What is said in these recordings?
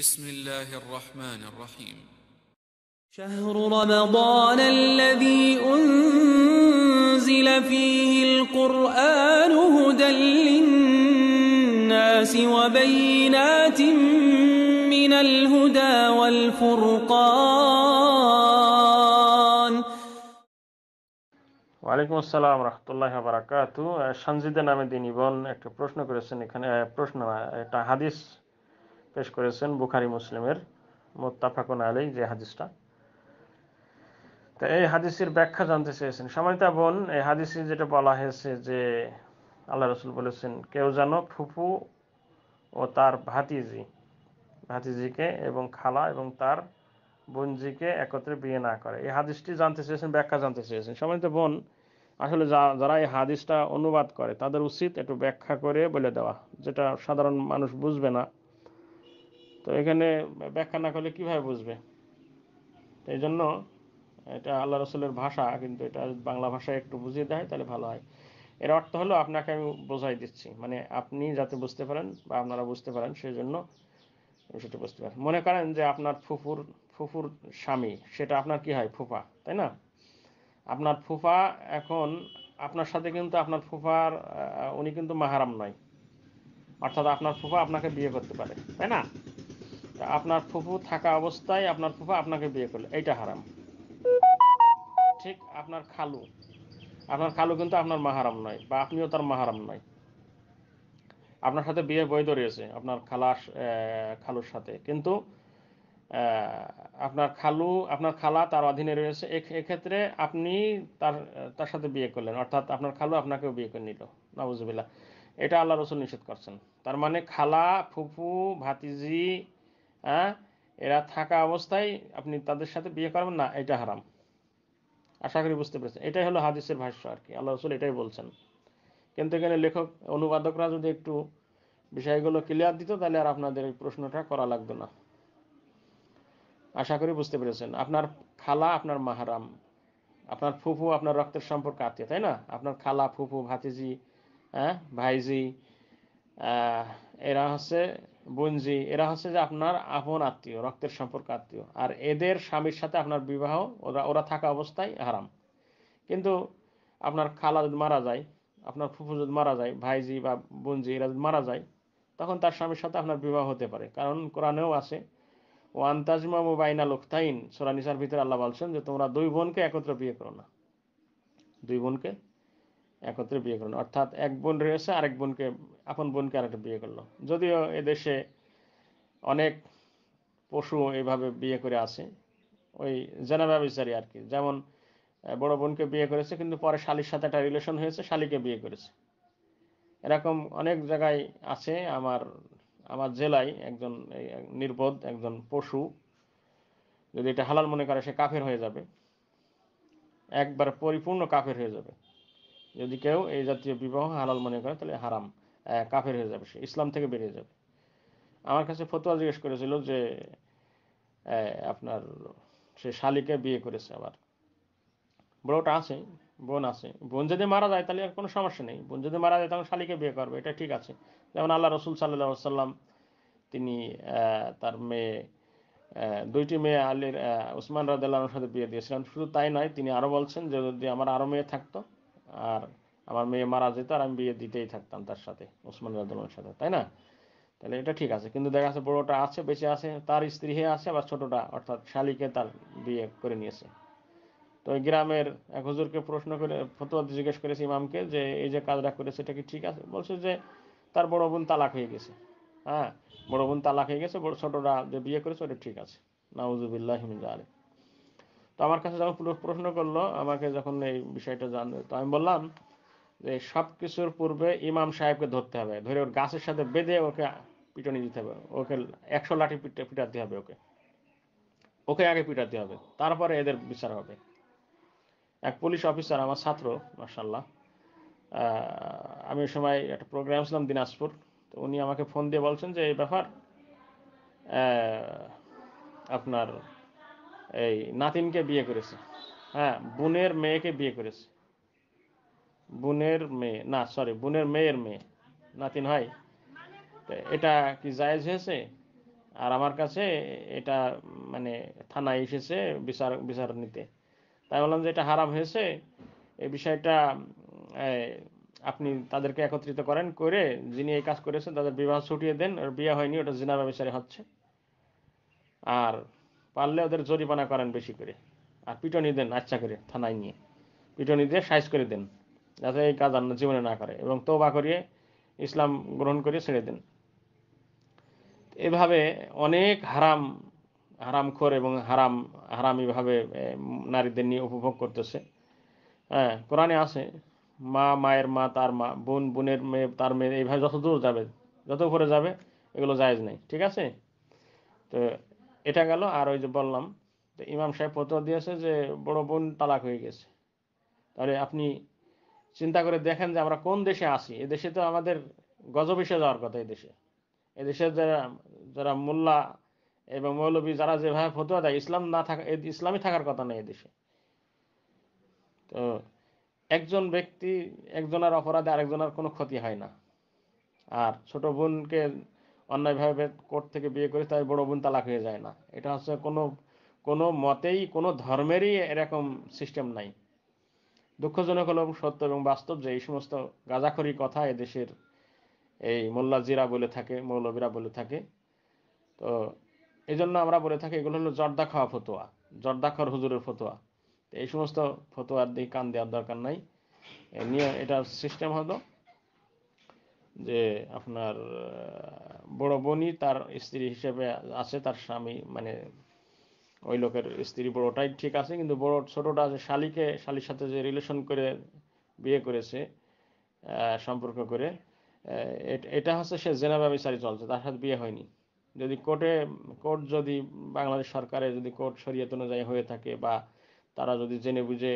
بسم الله الرحمن الرحيم شهر رمضان الذي أنزل فيه القرآن هدى للناس وبينات من الهدى والفرقان ওয়ালাইকুম আসসালাম রহমতুল্লাহ বারাকাতু সানজিদা নামে তিনি বলেন একটা প্রশ্ন করেছেন এখানে প্রশ্ন একটা হাদিস পেশ করেছেন বুখারি মুসলিমের মোত্তাফাকুন আলী যে হাদিসটা তো এই হাদিসের ব্যাখ্যা জানতে চেয়েছেন সামানিতা বোন এই হাদিসে যেটা বলা হয়েছে যে আল্লাহ রসুল বলেছেন কেউ যেন ফুফু ও তার ভাতিজি ভাতিজিকে এবং খালা এবং তার বোনজিকে একত্রে বিয়ে না করে এই হাদিসটি জানতে চেয়েছেন ব্যাখ্যা জানতে চেয়েছেন সম্মানিত বোন আসলে যা যারা এই হাদিসটা অনুবাদ করে তাদের উচিত একটু ব্যাখ্যা করে বলে দেওয়া যেটা সাধারণ মানুষ বুঝবে না তো এখানে ব্যাখ্যা না করলে কীভাবে বুঝবে এই জন্য এটা আল্লাহ রসুলের ভাষা কিন্তু এটা বাংলা ভাষায় একটু বুঝিয়ে দেয় তাহলে ভালো হয় এর অর্থ হলো আপনাকে আমি বোঝাই দিচ্ছি মানে আপনি যাতে বুঝতে পারেন বা আপনারা বুঝতে পারেন সেই জন্য সেটা বুঝতে পারেন মনে করেন যে আপনার ফুফুর ফুফুর স্বামী সেটা আপনার কি হয় ফুফা তাই না আপনার ফুফা এখন আপনার সাথে কিন্তু আপনার ফুফার উনি কিন্তু মাহারাম নয় অর্থাৎ আপনার ফুফা আপনাকে বিয়ে করতে পারে তাই না আপনার ফুফু থাকা অবস্থায় আপনার ফুফা আপনাকে বিয়ে করলো এইটা হারাম ঠিক আপনার খালু আপনার খালু কিন্তু আপনার মাহারাম নয় বা আপনিও তার মাহারাম নয় আপনার সাথে বিয়ে বৈধ রয়েছে আপনার খালাস খালুর সাথে কিন্তু আপনার খালু আপনার খালা তার অধীনে রয়েছে এক্ষেত্রে আপনি তার তার সাথে বিয়ে করলেন অর্থাৎ আপনার খালু আপনাকেও বিয়ে করে নিল নবজুবিল্লা এটা আল্লাহ রসুল নিষেধ করছেন তার মানে খালা ফুফু ভাতিজি হ্যাঁ এরা থাকা অবস্থায় আপনি তাদের সাথে বিয়ে করবেন না এটা হারাম আশা করি বুঝতে পেরেছেন এটাই হলো হাদিসের ভাষ্য আর কি আল্লাহ রসুল এটাই বলছেন কিন্তু এখানে লেখক অনুবাদকরা যদি একটু বিষয়গুলো ক্লিয়ার দিত তাহলে আর আপনাদের এই প্রশ্নটা করা লাগতো না আশা করি বুঝতে পেরেছেন আপনার খালা আপনার মাহারাম আপনার ফুফু আপনার রক্তের সম্পর্ক আত্মীয় তাই না আপনার খালা ফুফু ভাতিজি হ্যাঁ ভাইজি এরা হচ্ছে বুঞ্জি এরা হচ্ছে যে আপনার আপন আত্মীয় রক্তের সম্পর্ক আত্মীয় আর এদের স্বামীর সাথে আপনার বিবাহ ওরা ওরা থাকা অবস্থায় হারাম কিন্তু আপনার খালা যদি মারা যায় আপনার ফুফু যদি মারা যায় ভাইজি বা বোনজি এরা যদি মারা যায় তখন তার স্বামীর সাথে আপনার বিবাহ হতে পারে কারণ কোরআনেও আছে ওয়ান তাজমা মোবাইনা লোকতাইন নিসার ভিতরে আল্লাহ বলছেন যে তোমরা দুই বোনকে একত্র বিয়ে করো না দুই বোনকে একত্রে বিয়ে করলো অর্থাৎ এক বোন রয়েছে আরেক বোনকে আপন বোনকে আরেকটা বিয়ে করলো যদিও এদেশে অনেক পশু এভাবে বিয়ে করে আছে ওই জেনাবা বিচারি আর কি যেমন বড় বোনকে বিয়ে করেছে কিন্তু পরে শালির সাথে একটা রিলেশন হয়েছে শালিকে বিয়ে করেছে এরকম অনেক জায়গায় আছে আমার আমার জেলায় একজন নির্বোধ একজন পশু যদি এটা হালাল মনে করে সে কাফের হয়ে যাবে একবার পরিপূর্ণ কাফের হয়ে যাবে যদি কেউ এই জাতীয় বিবাহ হালাল মনে করে তাহলে হারাম কাফের হয়ে যাবে সে ইসলাম থেকে বেরিয়ে যাবে আমার কাছে ফতোয়া জিজ্ঞেস করেছিল যে আপনার সে শালিকে বিয়ে করেছে আবার বড়টা আছে বোন আছে বোন যদি মারা যায় তাহলে আর কোনো সমস্যা নেই বোন যদি মারা যায় তখন শালিকে বিয়ে করবে এটা ঠিক আছে যেমন আল্লাহ রসুল সাল্লাহ সাল্লাম তিনি তার মেয়ে দুইটি মেয়ে আলীর উসমান রাদ সাথে বিয়ে দিয়েছিলেন শুধু তাই নয় তিনি আরও বলছেন যে যদি আমার আরও মেয়ে থাকতো আর আমার মেয়ে মারা যেত আর আমি বিয়ে দিতেই থাকতাম তার সাথে ওসমান রাদুল্লার সাথে তাই না তাহলে এটা ঠিক আছে কিন্তু দেখা যাচ্ছে বড়টা আছে বেঁচে আছে তার স্ত্রী হয়ে আছে আবার ছোটটা অর্থাৎ শালিকে তার বিয়ে করে নিয়েছে তো ওই গ্রামের এক হুজুরকে প্রশ্ন করে ফতোয়া জিজ্ঞেস করেছে ইমামকে যে এই যে কাজটা করেছে এটা কি ঠিক আছে বলছে যে তার বড় বোন তালাক হয়ে গেছে হ্যাঁ বড় বোন তালাক হয়ে গেছে বড় ছোটরা যে বিয়ে করেছে ওটা ঠিক আছে নাউজুবিল্লাহ হিমিজা আলী আমার কাছে যখন প্রশ্ন করলো আমাকে যখন এই বিষয়টা জানলো তো আমি বললাম যে সব কিছুর পূর্বে ইমাম সাহেবকে ধরতে হবে ধরে ওর গাছের সাথে বেঁধে ওকে পিটনি দিতে হবে ওকে একশো লাঠি পিটাতে হবে ওকে ওকে আগে পিটাতে হবে তারপরে এদের বিচার হবে এক পুলিশ অফিসার আমার ছাত্র মার্শাল্লাহ আমি ওই সময় একটা প্রোগ্রাম ছিলাম দিনাজপুর তো উনি আমাকে ফোন দিয়ে বলছেন যে এই ব্যাপার আপনার এই নাতিনকে বিয়ে করেছে হ্যাঁ বোনের মেয়েকে বিয়ে করেছে বোনের মেয়ে না সরি বোনের মেয়ের মেয়ে নাতিন হয় এটা কি জায়েজ হয়েছে আর আমার কাছে এটা মানে থানায় এসেছে বিচার বিচার নিতে তাই বললাম যে এটা হারাম হয়েছে এই বিষয়টা আপনি তাদেরকে একত্রিত করেন করে যিনি এই কাজ করেছেন তাদের বিবাহ ছুটিয়ে দেন আর বিয়ে হয়নি ওটা জিনাবা বিচারে হচ্ছে আর পারলে ওদের জরিমানা করেন বেশি করে আর পিটনি দেন আচ্ছা করে থানায় নিয়ে পিটনি দিয়ে সাইজ করে দেন যাতে এই কাজ আর জীবনে না করে এবং তোবা করিয়ে ইসলাম গ্রহণ করে ছেড়ে দেন এভাবে অনেক হারাম হারামখোর এবং হারাম হারামিভাবে নারীদের নিয়ে উপভোগ করতেছে হ্যাঁ কোরআনে আছে মা মায়ের মা তার মা বোন বোনের মেয়ে তার মেয়ে এইভাবে যত দূর যাবে যত উপরে যাবে এগুলো জায়েজ নেই ঠিক আছে তো এটা গেল আর ওই যে বললাম ইমাম সাহেব পত্র দিয়েছে যে বড় বোন তালাক হয়ে গেছে তাহলে আপনি চিন্তা করে দেখেন যে আমরা কোন দেশে আছি এদেশে তো আমাদের গজবিষে যাওয়ার কথা এদেশে এদেশে যারা যারা মোল্লা এবং মৌলবী যারা যেভাবে ফতোয়া দেয় ইসলাম না থাকা ইসলামই থাকার কথা নেই এদেশে তো একজন ব্যক্তি একজনের অপরাধে আরেকজনের কোনো ক্ষতি হয় না আর ছোট বোনকে অন্যায়ভাবে কোর্ট থেকে বিয়ে করে তাই বড় বোন তালাক হয়ে যায় না এটা হচ্ছে কোনো কোনো মতেই কোনো ধর্মেরই এরকম সিস্টেম নাই দুঃখজনক হলো সত্য এবং বাস্তব যে এই সমস্ত গাঁজাখড়ি কথা এদেশের এই মোল্লাজিরা বলে থাকে মৌলবীরা বলে থাকে তো এই জন্য আমরা বলে থাকি এগুলো হলো জর্দা খাওয়া ফতোয়া খর হুজুরের ফতোয়া এই সমস্ত ফতোয়ার দিকে কান দেওয়ার দরকার নাই নিয়ে এটার সিস্টেম হলো যে আপনার বড় বোনই তার স্ত্রী হিসেবে আছে তার স্বামী মানে ওই লোকের স্ত্রী বড়টাই ঠিক আছে কিন্তু বড় ছোটটা যে শালিকে শালির সাথে যে রিলেশন করে বিয়ে করেছে সম্পর্ক করে এটা হচ্ছে সে জেনা ব্যবচারী চলছে তার সাথে বিয়ে হয়নি যদি কোর্টে কোর্ট যদি বাংলাদেশ সরকারে যদি কোর্ট শরীয়ত অনুযায়ী হয়ে থাকে বা তারা যদি জেনে বুঝে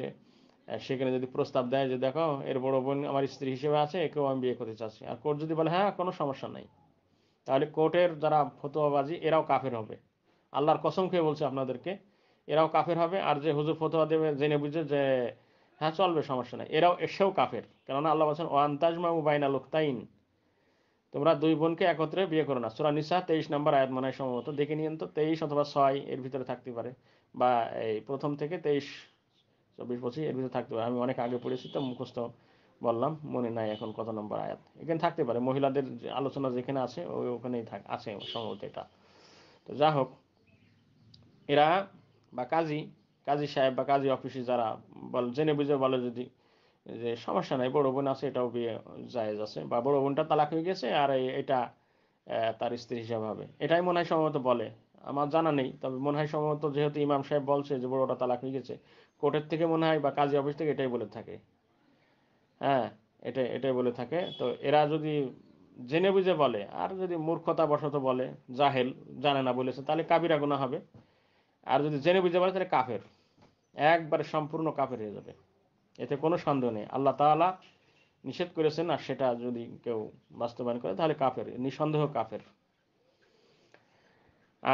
সেখানে যদি প্রস্তাব দেয় যে দেখো এর বড় বোন আমার স্ত্রী হিসেবে আছে একেও আমি বিয়ে করতে চাচ্ছি আর কোর্ট যদি বলে হ্যাঁ কোনো সমস্যা নাই তাহলে কোর্টের যারা ফতোয়াবাজি এরাও কাফের হবে আল্লাহর কসম খেয়ে বলছে আপনাদেরকে এরাও কাফের হবে আর যে হুজুর ফতোয়া দেবে জেনে বুঝে যে হ্যাঁ চলবে সমস্যা নেই এরাও এসেও কাফের কেননা আল্লাহ বলছেন ও ওয়ান্তাজমা মুবাইনা লোকতাইন তোমরা দুই বোনকে একত্রে বিয়ে করো না সুরা নিসা তেইশ নম্বর আয়াত মনে হয় সম্ভবত দেখে নিয়েন তো তেইশ অথবা ছয় এর ভিতরে থাকতে পারে বা এই প্রথম থেকে তেইশ চব্বিশ পঁচিশ এর ভিতরে থাকতে পারে আমি অনেক আগে পড়েছি তো মুখস্থ বললাম মনে নাই এখন কত নম্বর আয়াত এখানে থাকতে পারে মহিলাদের আলোচনা যেখানে আছে ওই ওখানেই থাক আছে সম্ভবত এটা তো যা হোক এরা বা কাজী কাজী সাহেব বা কাজী অফিসে যারা বল জেনে বুঝে বলে যদি যে সমস্যা নাই বড় বোন আছে এটাও বিয়ে জায়েজ আছে বা বড় বোনটা তালাক হয়ে গেছে আর এটা তার স্ত্রী হিসাবে হবে এটাই মনে হয় সম্ভবত বলে আমার জানা নেই তবে মনে হয় সম্ভবত যেহেতু ইমাম সাহেব বলছে যে বড়টা তালাক হয়ে গেছে কোর্টের থেকে মনে হয় বা কাজী অফিস থেকে এটাই বলে থাকে হ্যাঁ এটা এটাই বলে থাকে তো এরা যদি জেনে বুঝে বলে আর যদি মূর্খতা মূর্খতাবশত বলে জাহেল জানে না বলেছে তাহলে কাবিরা গুণা হবে আর যদি জেনে বুঝে বলে তাহলে কাফের একবারে সম্পূর্ণ কাফের হয়ে যাবে এতে কোনো সন্দেহ নেই আল্লাহ তালা নিষেধ করেছেন আর সেটা যদি কেউ বাস্তবায়ন করে তাহলে কাফের নিঃসন্দেহ কাফের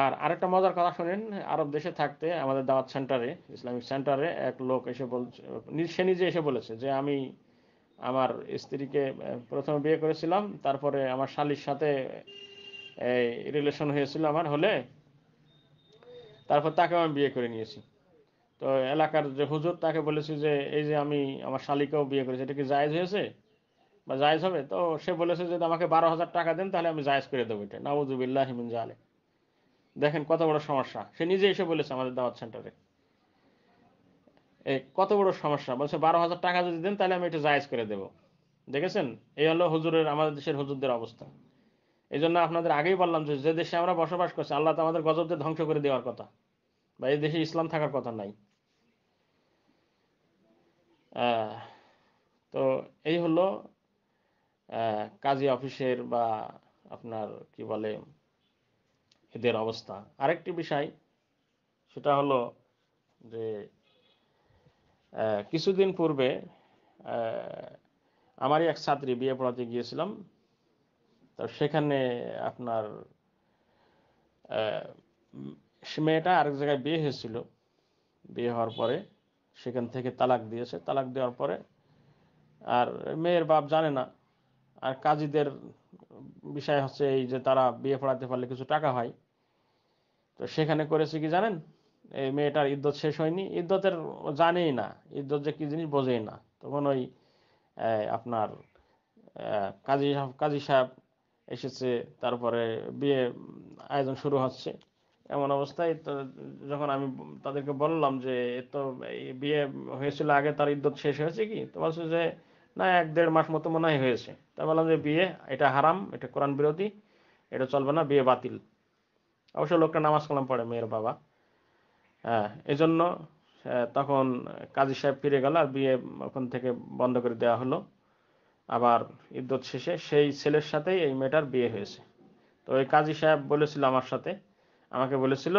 আর আরেকটা মজার কথা শোনেন আরব দেশে থাকতে আমাদের দাওয়াত সেন্টারে ইসলামিক সেন্টারে এক লোক এসে বলছে সে নিজে এসে বলেছে যে আমি আমার স্ত্রীকে প্রথমে বিয়ে করেছিলাম তারপরে আমার শালির সাথে রিলেশন হয়েছিল আমার হলে তারপর তাকে আমি বিয়ে করে নিয়েছি তো এলাকার যে হুজুর তাকে বলেছি যে এই যে আমি আমার শালিকেও বিয়ে করেছি এটা কি জায়েজ হয়েছে বা জায়েজ হবে তো সে বলেছে যে আমাকে বারো হাজার টাকা দেন তাহলে আমি জায়েজ করে দেবো এটা নাউজুবিল্লাহ হিমিন জালে দেখেন কত বড় সমস্যা সে নিজে এসে বলেছে আমাদের দাওয়াত সেন্টারে কত বড় সমস্যা বলছে বারো হাজার টাকা যদি দেন তাহলে আমি এটা জায়জ করে দেব দেখেছেন এই হলো হুজুরের আমাদের দেশের হুজুরদের অবস্থা এই জন্য আপনাদের আগেই বললাম যে যে দেশে আমরা বসবাস করছি আল্লাহ তো আমাদের গজবদের ধ্বংস করে দেওয়ার কথা বা এই দেশে ইসলাম থাকার কথা নাই তো এই হলো কাজী অফিসের বা আপনার কি বলে এদের অবস্থা আরেকটি বিষয় সেটা হলো যে কিছুদিন পূর্বে আমারই এক ছাত্রী বিয়ে পড়াতে গিয়েছিলাম তো সেখানে আপনার মেয়েটা আরেক জায়গায় বিয়ে হয়েছিল বিয়ে হওয়ার পরে সেখান থেকে তালাক দিয়েছে তালাক দেওয়ার পরে আর মেয়ের বাপ জানে না আর কাজীদের বিষয় হচ্ছে এই যে তারা বিয়ে পড়াতে পারলে কিছু টাকা হয় তো সেখানে করেছে কি জানেন এই মেয়েটার ইদ্যত শেষ হয়নি ইদ্যতের জানেই না ইদ্যত যে কি জিনিস বোঝেই না তখন ওই আপনার কাজী কাজী সাহেব এসেছে তারপরে বিয়ে আয়োজন শুরু হচ্ছে এমন অবস্থায় তো যখন আমি তাদেরকে বললাম যে তো এই বিয়ে হয়েছিল আগে তার ইদ্যত শেষ হয়েছে কি তো বলছে যে না এক দেড় মাস মতো মনে হয় হয়েছে তা বললাম যে বিয়ে এটা হারাম এটা কোরআন বিরোধী এটা চলবে না বিয়ে বাতিল অবশ্য লোকটা নামাজ কালাম পড়ে মেয়ের বাবা হ্যাঁ এজন্য তখন কাজী সাহেব ফিরে গেল আর বিয়ে ওখান থেকে বন্ধ করে দেওয়া হলো আবার ইদ্যত শেষে সেই ছেলের সাথেই এই মেয়েটার বিয়ে হয়েছে তো ওই কাজী সাহেব বলেছিল আমার সাথে আমাকে বলেছিল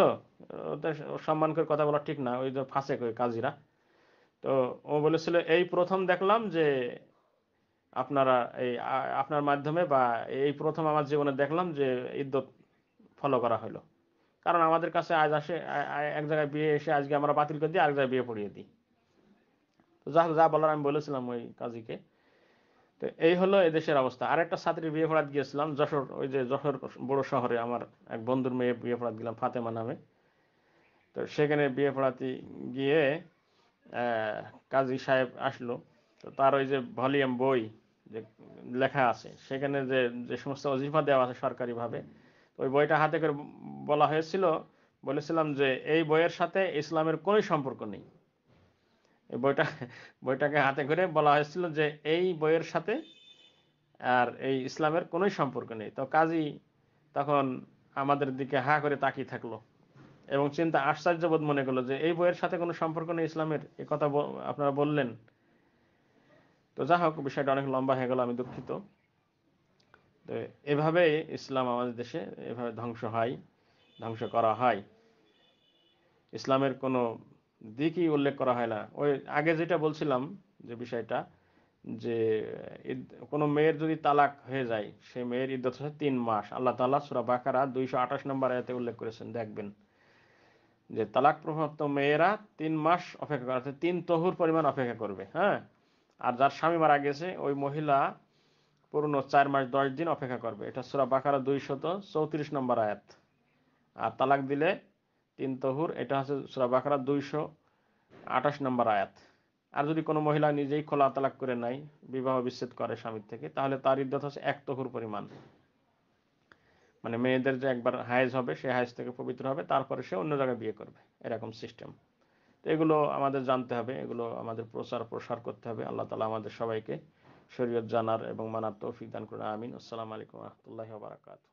সম্মান করে কথা বলা ঠিক না ওই যে ফাঁসে ওই কাজীরা তো ও বলেছিল এই প্রথম দেখলাম যে আপনারা এই আপনার মাধ্যমে বা এই প্রথম আমার জীবনে দেখলাম যে ইদ্যত ফলো করা হলো কারণ আমাদের কাছে আজ আসে এক জায়গায় বিয়ে এসে আজকে আমরা বাতিল করে দিই আর জায়গায় বিয়ে পড়িয়ে দিই তো যা যা বলার আমি বলেছিলাম ওই কাজীকে তো এই হলো এদেশের অবস্থা আর একটা ছাত্রীর বিয়ে পড়াতে গিয়েছিলাম যশোর ওই যে যশোর বড় শহরে আমার এক বন্ধুর মেয়ে বিয়ে পড়াতে গেলাম ফাতেমা নামে তো সেখানে বিয়ে পড়াতে গিয়ে কাজী সাহেব আসলো তো তার ওই যে ভলিউম বই যে লেখা আছে সেখানে যে যে সমস্ত অজিফা দেওয়া আছে সরকারিভাবে ওই বইটা হাতে করে বলা হয়েছিল বলেছিলাম যে এই বইয়ের সাথে ইসলামের কোনো সম্পর্ক নেই এই বইটা বইটাকে হাতে করে বলা হয়েছিল যে এই বইয়ের সাথে আর এই ইসলামের কোন সম্পর্ক নেই তো কাজী তখন আমাদের দিকে হা করে তাকিয়ে থাকলো এবং চিন্তা আশ্চর্যবোধ মনে করলো যে এই বইয়ের সাথে কোনো সম্পর্ক নেই ইসলামের এ কথা আপনারা বললেন তো যা হোক বিষয়টা অনেক লম্বা হয়ে গেল আমি দুঃখিত তো এভাবে ইসলাম আমাদের দেশে এভাবে ধ্বংস হয় ধ্বংস করা হয় ইসলামের কোনো দিকই উল্লেখ করা হয় না ওই আগে যেটা বলছিলাম যে বিষয়টা যে কোনো মেয়ের যদি তালাক হয়ে যায় সে মেয়ের ইদ্যত হচ্ছে তিন মাস আল্লাহ তালা সুরা বাকারা দুইশো আঠাশ নম্বর আয়াতে উল্লেখ করেছেন দেখবেন যে তালাক তো মেয়েরা তিন মাস অপেক্ষা করে তিন তহুর পরিমাণ অপেক্ষা করবে হ্যাঁ আর যার স্বামী মারা গেছে ওই মহিলা পুরনো চার মাস দশ দিন অপেক্ষা করবে এটা সুরা বাকারা শত চৌত্রিশ নম্বর আয়াত আর তালাক দিলে তিন তহুর এটা হচ্ছে সুরা বাকারা দুইশো আঠাশ নম্বর আয়াত আর যদি কোনো মহিলা নিজেই খোলা তালাক করে নাই বিবাহ বিচ্ছেদ করে স্বামীর থেকে তাহলে তার ইদ্যত হচ্ছে এক তহুর পরিমাণ মানে মেয়েদের যে একবার হায়েজ হবে সে হায়েজ থেকে পবিত্র হবে তারপরে সে অন্য জায়গায় বিয়ে করবে এরকম সিস্টেম তো এগুলো আমাদের জানতে হবে এগুলো আমাদের প্রচার প্রসার করতে হবে আল্লাহ তালা আমাদের সবাইকে শরীয়ত জানার এবং মানার তৌফিক দান করুন আমিন আসসালামু আলাইকুম রহমতুল্লাহ বারাকাতু